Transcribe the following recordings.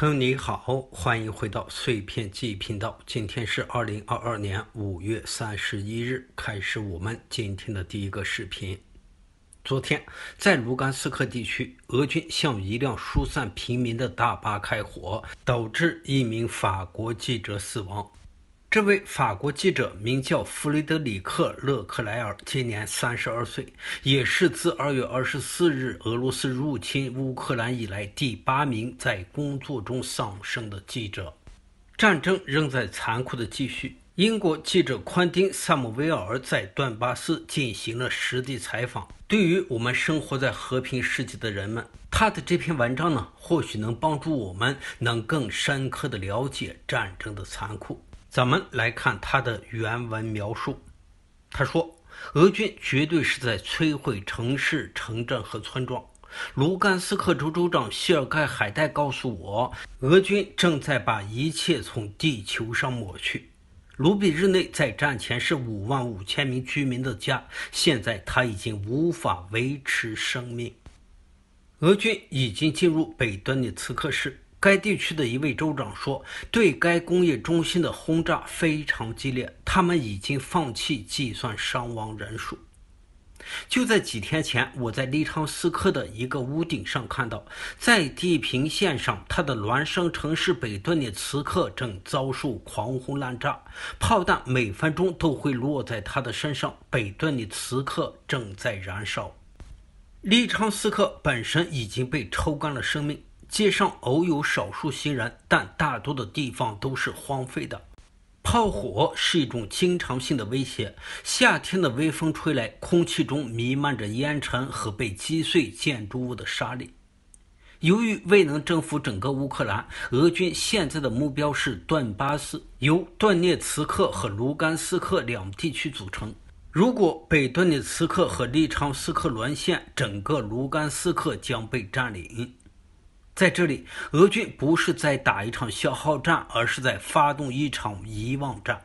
朋友你好，欢迎回到碎片记忆频道。今天是二零二二年五月三十一日，开始我们今天的第一个视频。昨天在卢甘斯克地区，俄军向一辆疏散平民的大巴开火，导致一名法国记者死亡。这位法国记者名叫弗雷德里克·勒克莱尔，今年三十二岁，也是自二月二十四日俄罗斯入侵乌克兰以来第八名在工作中丧生的记者。战争仍在残酷的继续。英国记者昆丁·萨姆维尔在顿巴斯进行了实地采访。对于我们生活在和平世界的人们，他的这篇文章呢，或许能帮助我们能更深刻的了解战争的残酷。咱们来看他的原文描述。他说：“俄军绝对是在摧毁城市、城镇和村庄。”卢甘斯克州州长谢尔盖·海带告诉我：“俄军正在把一切从地球上抹去。”卢比日内在战前是五万五千名居民的家，现在他已经无法维持生命。俄军已经进入北端的兹克市。该地区的一位州长说：“对该工业中心的轰炸非常激烈，他们已经放弃计算伤亡人数。”就在几天前，我在利昌斯克的一个屋顶上看到，在地平线上，它的孪生城市北顿的茨克正遭受狂轰滥炸，炮弹每分钟都会落在他的身上。北顿的茨克正在燃烧，利昌斯克本身已经被抽干了生命。街上偶有少数行人，但大多的地方都是荒废的。炮火是一种经常性的威胁。夏天的微风吹来，空气中弥漫着烟尘和被击碎建筑物的沙粒。由于未能征服整个乌克兰，俄军现在的目标是顿巴斯，由顿涅茨克和卢甘斯克两地区组成。如果北顿涅茨克和利昌斯克沦陷，整个卢甘斯克将被占领。在这里，俄军不是在打一场消耗战，而是在发动一场遗忘战。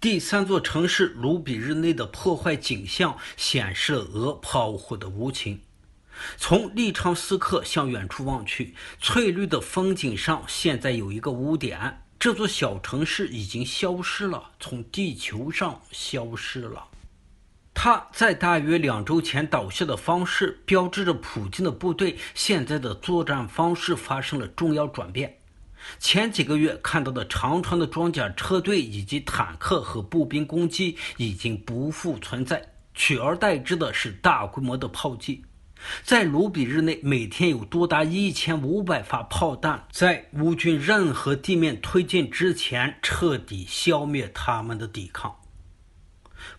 第三座城市卢比日内的破坏景象显示了俄炮火的无情。从利昌斯克向远处望去，翠绿的风景上现在有一个污点。这座小城市已经消失了，从地球上消失了。他在大约两周前倒下的方式，标志着普京的部队现在的作战方式发生了重要转变。前几个月看到的长长的装甲车队以及坦克和步兵攻击已经不复存在，取而代之的是大规模的炮击。在卢比日内，每天有多达一千五百发炮弹，在乌军任何地面推进之前彻底消灭他们的抵抗。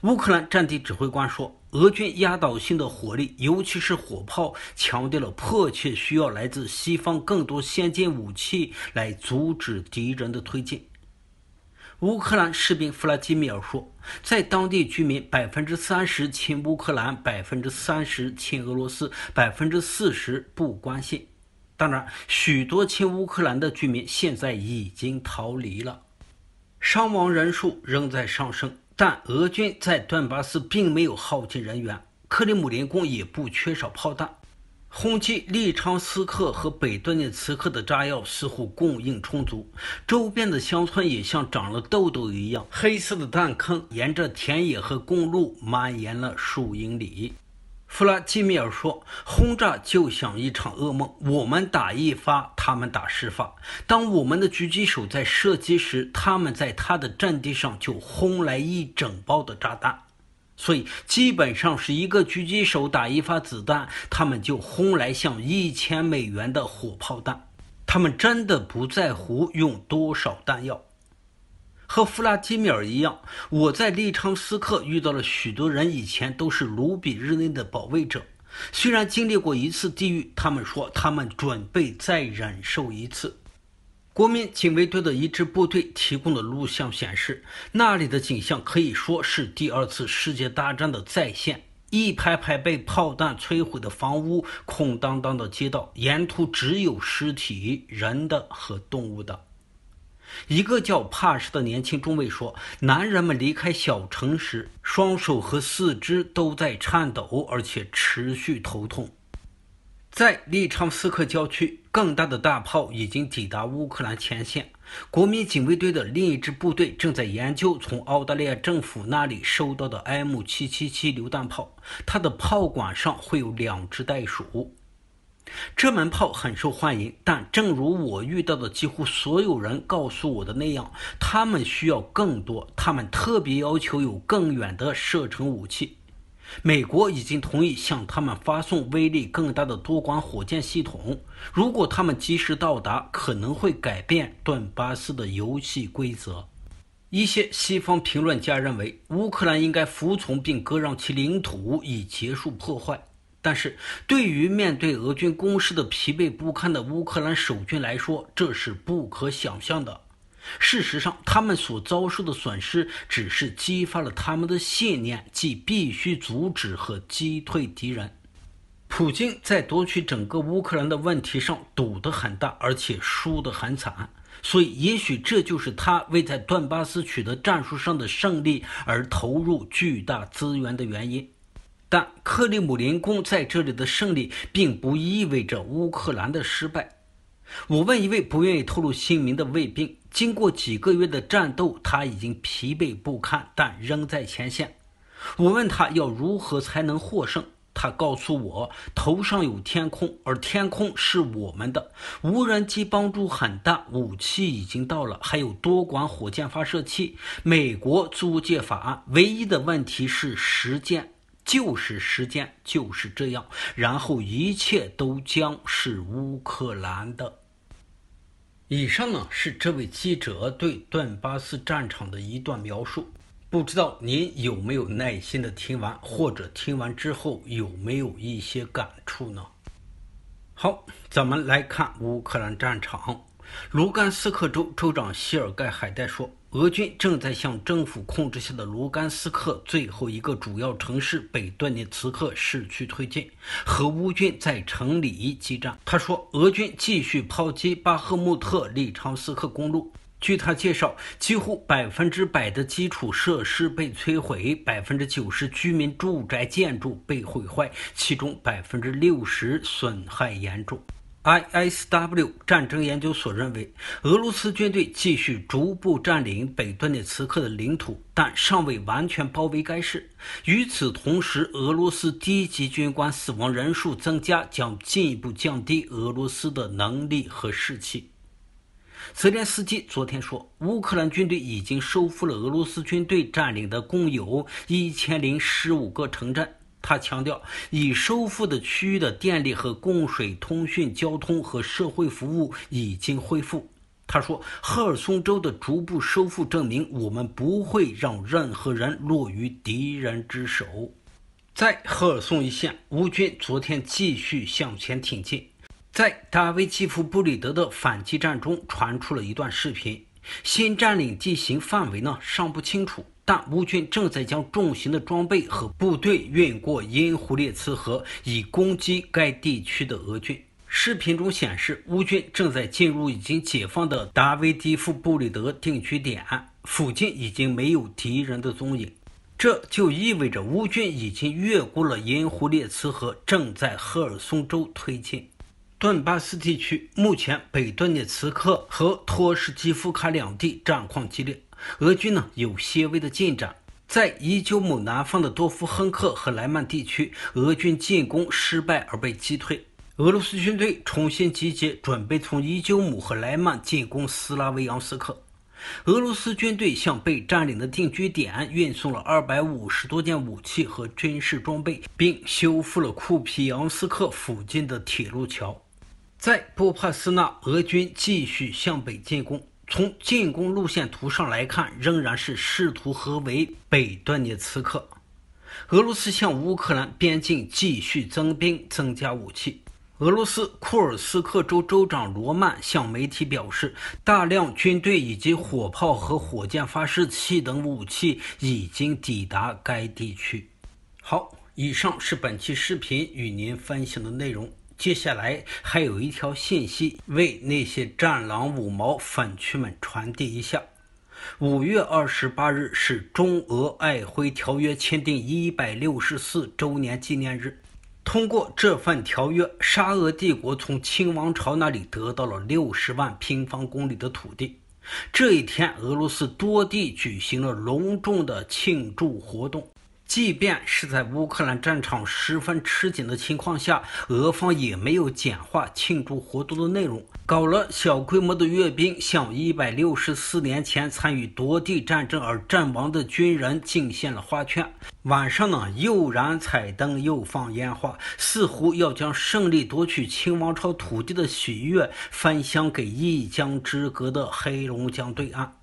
乌克兰战地指挥官说，俄军压倒性的火力，尤其是火炮，强调了迫切需要来自西方更多先进武器来阻止敌人的推进。乌克兰士兵弗拉基米尔说，在当地居民，百分之三十亲乌克兰，百分之三十亲俄罗斯，百分之四十不关心。当然，许多亲乌克兰的居民现在已经逃离了，伤亡人数仍在上升。但俄军在顿巴斯并没有耗尽人员，克里姆林宫也不缺少炮弹，轰击利昌斯克和北顿涅茨克的炸药似乎供应充足，周边的乡村也像长了痘痘一样，黑色的弹坑沿着田野和公路蔓延了数英里。弗拉基米尔说：“轰炸就像一场噩梦，我们打一发，他们打十发。当我们的狙击手在射击时，他们在他的战地上就轰来一整包的炸弹，所以基本上是一个狙击手打一发子弹，他们就轰来像一千美元的火炮弹。他们真的不在乎用多少弹药。”和弗拉基米尔一样，我在利昌斯克遇到了许多人，以前都是卢比日内的保卫者。虽然经历过一次地狱，他们说他们准备再忍受一次。国民警卫队的一支部队提供的录像显示，那里的景象可以说是第二次世界大战的再现：一排排被炮弹摧毁的房屋，空荡荡的街道，沿途只有尸体，人的和动物的。一个叫帕什的年轻中尉说：“男人们离开小城时，双手和四肢都在颤抖，而且持续头痛。”在利昌斯克郊区，更大的大炮已经抵达乌克兰前线。国民警卫队的另一支部队正在研究从澳大利亚政府那里收到的 M777 榴弹炮，它的炮管上会有两只袋鼠。这门炮很受欢迎，但正如我遇到的几乎所有人告诉我的那样，他们需要更多。他们特别要求有更远的射程武器。美国已经同意向他们发送威力更大的多管火箭系统。如果他们及时到达，可能会改变顿巴斯的游戏规则。一些西方评论家认为，乌克兰应该服从并割让其领土，以结束破坏。但是对于面对俄军攻势的疲惫不堪的乌克兰守军来说，这是不可想象的。事实上，他们所遭受的损失只是激发了他们的信念，即必须阻止和击退敌人。普京在夺取整个乌克兰的问题上赌得很大，而且输得很惨，所以也许这就是他为在顿巴斯取得战术上的胜利而投入巨大资源的原因。但克里姆林宫在这里的胜利并不意味着乌克兰的失败。我问一位不愿意透露姓名的卫兵，经过几个月的战斗，他已经疲惫不堪，但仍在前线。我问他要如何才能获胜，他告诉我：头上有天空，而天空是我们的。无人机帮助很大，武器已经到了，还有多管火箭发射器。美国租借法案唯一的问题是时间。就是时间就是这样，然后一切都将是乌克兰的。以上呢是这位记者对顿巴斯战场的一段描述，不知道您有没有耐心的听完，或者听完之后有没有一些感触呢？好，咱们来看乌克兰战场，卢甘斯克州州长谢尔盖海带说。俄军正在向政府控制下的卢甘斯克最后一个主要城市北顿涅茨克市区推进，和乌军在城里激战。他说，俄军继续炮击巴赫穆特利昌斯克公路。据他介绍，几乎百分之百的基础设施被摧毁，百分之九十居民住宅建筑被毁坏，其中百分之六十损害严重。ISW 战争研究所认为，俄罗斯军队继续逐步占领北顿涅茨克的领土，但尚未完全包围该市。与此同时，俄罗斯低级军官死亡人数增加，将进一步降低俄罗斯的能力和士气。泽连斯基昨天说，乌克兰军队已经收复了俄罗斯军队占领的共有一千零十五个城镇。他强调，已收复的区域的电力和供水、通讯、交通和社会服务已经恢复。他说，赫尔松州的逐步收复证明我们不会让任何人落于敌人之手。在赫尔松一线，乌军昨天继续向前挺进。在达维基夫布里德的反击战中，传出了一段视频。新占领地形范围呢尚不清楚，但乌军正在将重型的装备和部队运过因胡列茨河，以攻击该地区的俄军。视频中显示，乌军正在进入已经解放的达维迪夫布里德定居点，附近已经没有敌人的踪影。这就意味着乌军已经越过了因胡列茨河，正在赫尔松州推进。顿巴斯地区目前，北顿涅茨克和托什基夫卡两地战况激烈，俄军呢有些微的进展。在伊久姆南方的多夫亨克和莱曼地区，俄军进攻失败而被击退。俄罗斯军队重新集结，准备从伊久姆和莱曼进攻斯拉维扬斯克。俄罗斯军队向被占领的定居点运送了二百五十多件武器和军事装备，并修复了库皮扬斯克附近的铁路桥。在布帕斯纳，俄军继续向北进攻。从进攻路线图上来看，仍然是试图合围北顿涅茨克。俄罗斯向乌克兰边境继续增兵，增加武器。俄罗斯库尔斯克州州长罗曼向媒体表示，大量军队以及火炮和火箭发射器等武器已经抵达该地区。好，以上是本期视频与您分享的内容。接下来还有一条信息，为那些“战狼五毛”粉区们传递一下。五月二十八日是中俄《爱辉条约》签订一百六十四周年纪念日。通过这份条约，沙俄帝国从清王朝那里得到了六十万平方公里的土地。这一天，俄罗斯多地举行了隆重的庆祝活动。即便是在乌克兰战场十分吃紧的情况下，俄方也没有简化庆祝活动的内容，搞了小规模的阅兵，向一百六十四年前参与夺地战争而阵亡的军人敬献了花圈。晚上呢，又燃彩灯，又放烟花，似乎要将胜利夺取清王朝土地的喜悦分享给一江之隔的黑龙江对岸。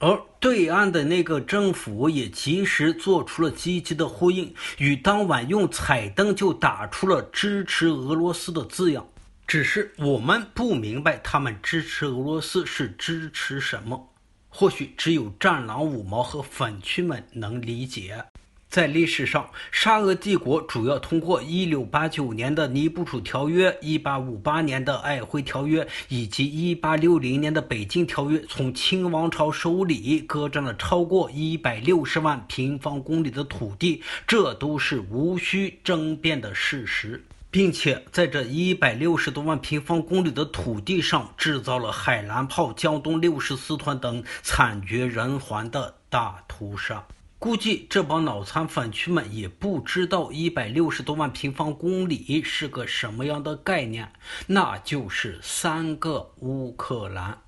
而对岸的那个政府也及时做出了积极的呼应，与当晚用彩灯就打出了支持俄罗斯的字样。只是我们不明白他们支持俄罗斯是支持什么，或许只有战狼五毛和粉区们能理解。在历史上，沙俄帝国主要通过1689年的《尼布楚条约》、1858年的《瑷珲条约》以及1860年的《北京条约》，从清王朝手里割占了超过160万平方公里的土地，这都是无需争辩的事实。并且在这一百六十多万平方公里的土地上，制造了海兰炮、江东六十四团等惨绝人寰的大屠杀。估计这帮脑残粉区们也不知道一百六十多万平方公里是个什么样的概念，那就是三个乌克兰。